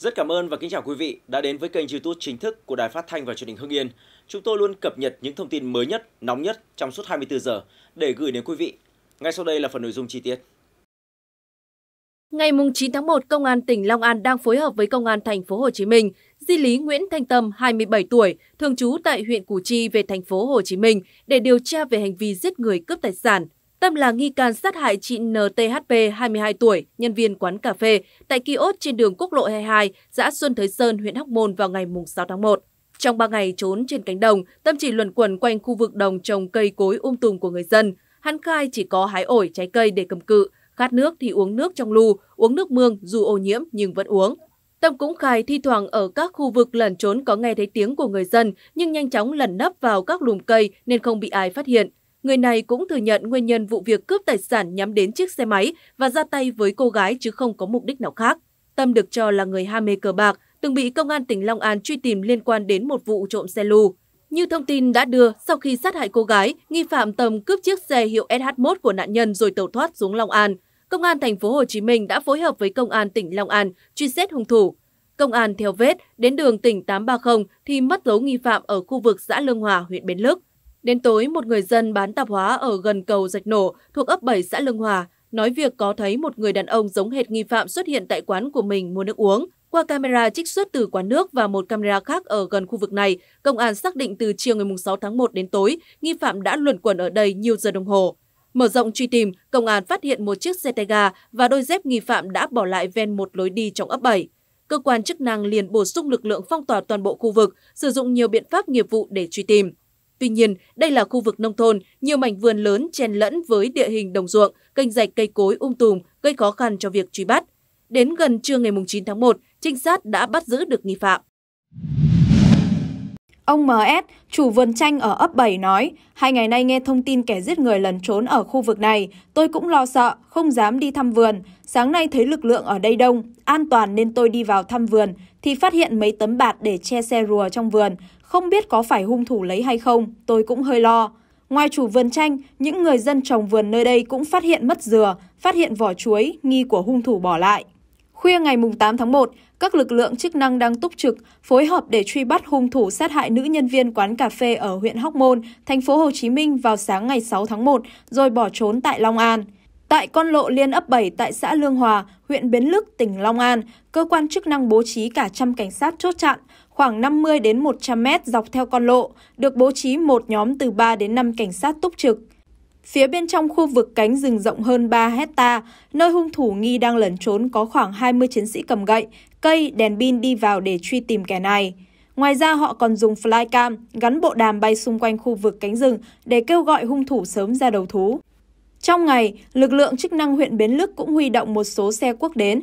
Rất cảm ơn và kính chào quý vị đã đến với kênh YouTube chính thức của Đài Phát thanh và Truyền hình Hưng Yên. Chúng tôi luôn cập nhật những thông tin mới nhất, nóng nhất trong suốt 24 giờ để gửi đến quý vị. Ngay sau đây là phần nội dung chi tiết. Ngày 9 tháng 1, Công an tỉnh Long An đang phối hợp với Công an thành phố Hồ Chí Minh di lý Nguyễn Thanh Tâm, 27 tuổi, thường trú tại huyện Củ Chi về thành phố Hồ Chí Minh để điều tra về hành vi giết người cướp tài sản Tâm là nghi can sát hại chị NTHP, 22 tuổi, nhân viên quán cà phê, tại kiosk trên đường quốc lộ 22, xã Xuân Thới Sơn, huyện Hóc Môn vào ngày 6 tháng 1. Trong 3 ngày trốn trên cánh đồng, Tâm chỉ luẩn quẩn quanh khu vực đồng trồng cây cối um tùm của người dân. Hắn khai chỉ có hái ổi trái cây để cầm cự, khát nước thì uống nước trong lu, uống nước mương dù ô nhiễm nhưng vẫn uống. Tâm cũng khai thi thoảng ở các khu vực lẩn trốn có nghe thấy tiếng của người dân nhưng nhanh chóng lẩn nấp vào các lùm cây nên không bị ai phát hiện. Người này cũng thừa nhận nguyên nhân vụ việc cướp tài sản nhắm đến chiếc xe máy và ra tay với cô gái chứ không có mục đích nào khác. Tâm được cho là người ham mê cờ bạc, từng bị công an tỉnh Long An truy tìm liên quan đến một vụ trộm xe lù. Như thông tin đã đưa, sau khi sát hại cô gái, nghi phạm Tâm cướp chiếc xe hiệu SH1 của nạn nhân rồi tẩu thoát xuống Long An. Công an thành phố Hồ Chí Minh đã phối hợp với công an tỉnh Long An truy xét hung thủ. Công an theo vết đến đường tỉnh 830 thì mất dấu nghi phạm ở khu vực xã Lương Hòa, huyện Bến Lức. Đến tối, một người dân bán tạp hóa ở gần cầu dạch Nổ thuộc ấp 7 xã Lương Hòa nói việc có thấy một người đàn ông giống hệt nghi phạm xuất hiện tại quán của mình mua nước uống. Qua camera trích xuất từ quán nước và một camera khác ở gần khu vực này, công an xác định từ chiều ngày 6 tháng 1 đến tối, nghi phạm đã luẩn quẩn ở đây nhiều giờ đồng hồ. Mở rộng truy tìm, công an phát hiện một chiếc xe tay ga và đôi dép nghi phạm đã bỏ lại ven một lối đi trong ấp 7. Cơ quan chức năng liền bổ sung lực lượng phong tỏa toàn bộ khu vực, sử dụng nhiều biện pháp nghiệp vụ để truy tìm. Tuy nhiên, đây là khu vực nông thôn, nhiều mảnh vườn lớn chen lẫn với địa hình đồng ruộng, kênh rạch cây cối um tùm, gây khó khăn cho việc truy bắt. Đến gần trưa ngày 9 tháng 1, trinh sát đã bắt giữ được nghi phạm. Ông MS, chủ vườn chanh ở ấp 7 nói, hai ngày nay nghe thông tin kẻ giết người lần trốn ở khu vực này, tôi cũng lo sợ, không dám đi thăm vườn. Sáng nay thấy lực lượng ở đây đông, an toàn nên tôi đi vào thăm vườn, thì phát hiện mấy tấm bạt để che xe rùa trong vườn. Không biết có phải hung thủ lấy hay không, tôi cũng hơi lo. Ngoài chủ vườn chanh, những người dân trồng vườn nơi đây cũng phát hiện mất dừa, phát hiện vỏ chuối nghi của hung thủ bỏ lại. Khuya ngày 8 tháng 1, các lực lượng chức năng đang túc trực phối hợp để truy bắt hung thủ sát hại nữ nhân viên quán cà phê ở huyện Hóc Môn, thành phố Hồ Chí Minh vào sáng ngày 6 tháng 1 rồi bỏ trốn tại Long An. Tại con lộ liên ấp 7 tại xã Lương Hòa, huyện Bến Lức, tỉnh Long An, cơ quan chức năng bố trí cả trăm cảnh sát chốt chặn, khoảng 50 đến 100 mét dọc theo con lộ, được bố trí một nhóm từ 3 đến 5 cảnh sát túc trực. Phía bên trong khu vực cánh rừng rộng hơn 3 hecta, nơi hung thủ nghi đang lẩn trốn có khoảng 20 chiến sĩ cầm gậy, cây, đèn pin đi vào để truy tìm kẻ này. Ngoài ra họ còn dùng flycam gắn bộ đàm bay xung quanh khu vực cánh rừng để kêu gọi hung thủ sớm ra đầu thú. Trong ngày, lực lượng chức năng huyện Bến Lức cũng huy động một số xe quốc đến,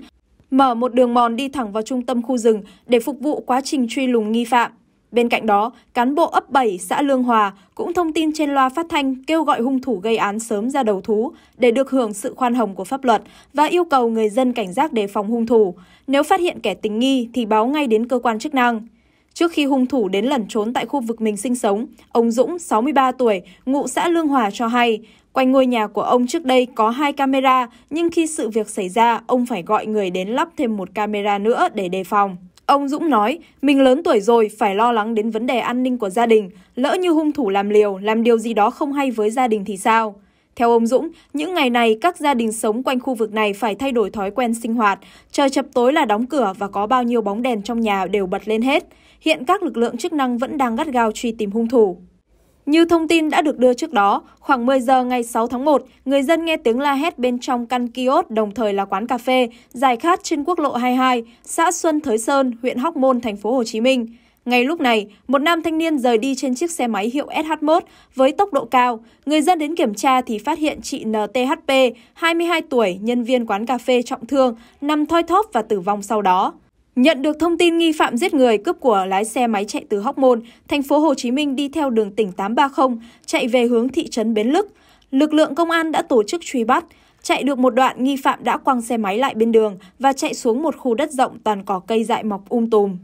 mở một đường mòn đi thẳng vào trung tâm khu rừng để phục vụ quá trình truy lùng nghi phạm. Bên cạnh đó, cán bộ ấp 7 xã Lương Hòa cũng thông tin trên loa phát thanh kêu gọi hung thủ gây án sớm ra đầu thú để được hưởng sự khoan hồng của pháp luật và yêu cầu người dân cảnh giác đề phòng hung thủ. Nếu phát hiện kẻ tình nghi thì báo ngay đến cơ quan chức năng. Trước khi hung thủ đến lẩn trốn tại khu vực mình sinh sống, ông Dũng, 63 tuổi, ngụ xã Lương Hòa cho hay, Quanh ngôi nhà của ông trước đây có hai camera, nhưng khi sự việc xảy ra, ông phải gọi người đến lắp thêm một camera nữa để đề phòng. Ông Dũng nói, mình lớn tuổi rồi, phải lo lắng đến vấn đề an ninh của gia đình. Lỡ như hung thủ làm liều, làm điều gì đó không hay với gia đình thì sao? Theo ông Dũng, những ngày này các gia đình sống quanh khu vực này phải thay đổi thói quen sinh hoạt. Trời chập tối là đóng cửa và có bao nhiêu bóng đèn trong nhà đều bật lên hết. Hiện các lực lượng chức năng vẫn đang gắt gao truy tìm hung thủ. Như thông tin đã được đưa trước đó, khoảng 10 giờ ngày 6 tháng 1, người dân nghe tiếng la hét bên trong căn kiosk đồng thời là quán cà phê dài khát trên quốc lộ 22, xã Xuân Thới Sơn, huyện Hóc Môn, thành phố Hồ Chí Minh. Ngay lúc này, một nam thanh niên rời đi trên chiếc xe máy hiệu SH1 với tốc độ cao. Người dân đến kiểm tra thì phát hiện chị NTHP, 22 tuổi, nhân viên quán cà phê trọng thương, nằm thoi thóp và tử vong sau đó. Nhận được thông tin nghi phạm giết người cướp của lái xe máy chạy từ Hóc Môn, thành phố Hồ Chí Minh đi theo đường tỉnh 830 chạy về hướng thị trấn Bến Lức. Lực lượng công an đã tổ chức truy bắt. Chạy được một đoạn, nghi phạm đã quăng xe máy lại bên đường và chạy xuống một khu đất rộng toàn cỏ cây dại mọc um tùm.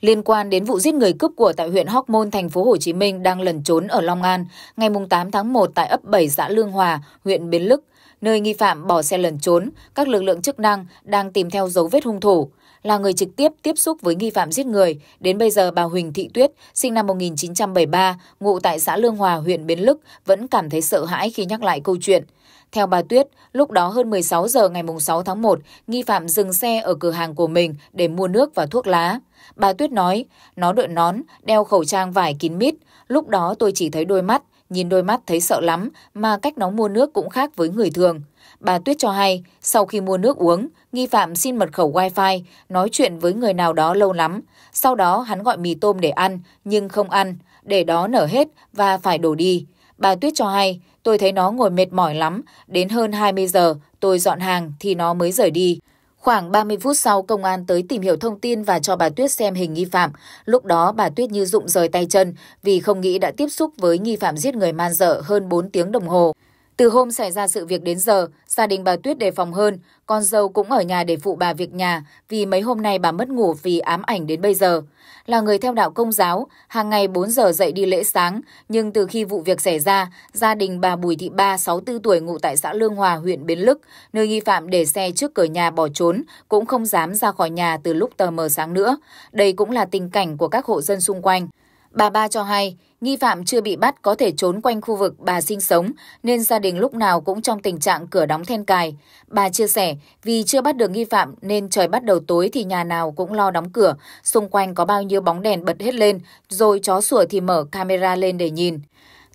Liên quan đến vụ giết người cướp của tại huyện Hóc Môn, thành phố Hồ Chí Minh đang lẩn trốn ở Long An, ngày 8 tháng 1 tại ấp 7 xã Lương Hòa, huyện Bến Lức, Nơi nghi phạm bỏ xe lẩn trốn, các lực lượng chức năng đang tìm theo dấu vết hung thủ. Là người trực tiếp tiếp xúc với nghi phạm giết người, đến bây giờ bà Huỳnh Thị Tuyết, sinh năm 1973, ngụ tại xã Lương Hòa, huyện Bến Lức, vẫn cảm thấy sợ hãi khi nhắc lại câu chuyện. Theo bà Tuyết, lúc đó hơn 16 giờ ngày 6 tháng 1, nghi phạm dừng xe ở cửa hàng của mình để mua nước và thuốc lá. Bà Tuyết nói, nó đội nón, đeo khẩu trang vải kín mít, lúc đó tôi chỉ thấy đôi mắt, Nhìn đôi mắt thấy sợ lắm mà cách nó mua nước cũng khác với người thường. Bà Tuyết cho hay, sau khi mua nước uống, nghi phạm xin mật khẩu wifi, nói chuyện với người nào đó lâu lắm. Sau đó hắn gọi mì tôm để ăn, nhưng không ăn, để đó nở hết và phải đổ đi. Bà Tuyết cho hay, tôi thấy nó ngồi mệt mỏi lắm, đến hơn 20 giờ, tôi dọn hàng thì nó mới rời đi. Khoảng 30 phút sau, công an tới tìm hiểu thông tin và cho bà Tuyết xem hình nghi phạm. Lúc đó, bà Tuyết như rụng rời tay chân vì không nghĩ đã tiếp xúc với nghi phạm giết người man dợ hơn 4 tiếng đồng hồ. Từ hôm xảy ra sự việc đến giờ, gia đình bà Tuyết đề phòng hơn, con dâu cũng ở nhà để phụ bà việc nhà vì mấy hôm nay bà mất ngủ vì ám ảnh đến bây giờ. Là người theo đạo công giáo, hàng ngày 4 giờ dậy đi lễ sáng, nhưng từ khi vụ việc xảy ra, gia đình bà Bùi Thị Ba, 64 tuổi ngụ tại xã Lương Hòa, huyện Bến Lức, nơi nghi phạm để xe trước cửa nhà bỏ trốn, cũng không dám ra khỏi nhà từ lúc tờ mờ sáng nữa. Đây cũng là tình cảnh của các hộ dân xung quanh. Bà Ba cho hay, nghi phạm chưa bị bắt có thể trốn quanh khu vực bà sinh sống, nên gia đình lúc nào cũng trong tình trạng cửa đóng then cài. Bà chia sẻ, vì chưa bắt được nghi phạm nên trời bắt đầu tối thì nhà nào cũng lo đóng cửa, xung quanh có bao nhiêu bóng đèn bật hết lên, rồi chó sủa thì mở camera lên để nhìn.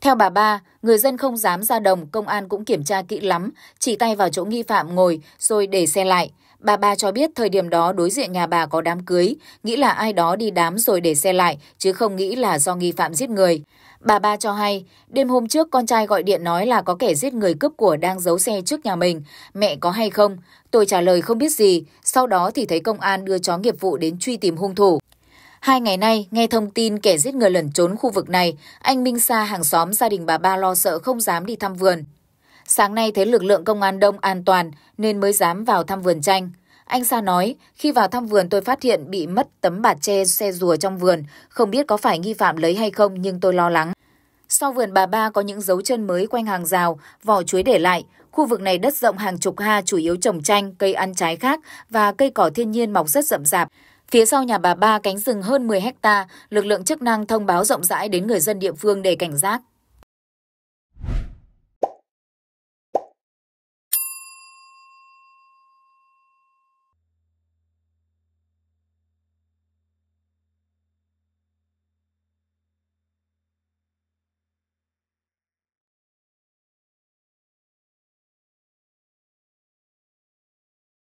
Theo bà Ba, người dân không dám ra đồng, công an cũng kiểm tra kỹ lắm, chỉ tay vào chỗ nghi phạm ngồi rồi để xe lại. Bà bà cho biết thời điểm đó đối diện nhà bà có đám cưới, nghĩ là ai đó đi đám rồi để xe lại, chứ không nghĩ là do nghi phạm giết người. Bà ba cho hay, đêm hôm trước con trai gọi điện nói là có kẻ giết người cướp của đang giấu xe trước nhà mình, mẹ có hay không? Tôi trả lời không biết gì, sau đó thì thấy công an đưa chó nghiệp vụ đến truy tìm hung thủ. Hai ngày nay, nghe thông tin kẻ giết người lẩn trốn khu vực này, anh Minh Sa hàng xóm gia đình bà ba lo sợ không dám đi thăm vườn. Sáng nay thấy lực lượng công an đông an toàn nên mới dám vào thăm vườn chanh. Anh Sa nói, khi vào thăm vườn tôi phát hiện bị mất tấm bạt tre xe rùa trong vườn, không biết có phải nghi phạm lấy hay không nhưng tôi lo lắng. Sau vườn bà ba có những dấu chân mới quanh hàng rào, vỏ chuối để lại. Khu vực này đất rộng hàng chục ha chủ yếu trồng chanh, cây ăn trái khác và cây cỏ thiên nhiên mọc rất rậm rạp. Phía sau nhà bà ba cánh rừng hơn 10 hecta, lực lượng chức năng thông báo rộng rãi đến người dân địa phương để cảnh giác.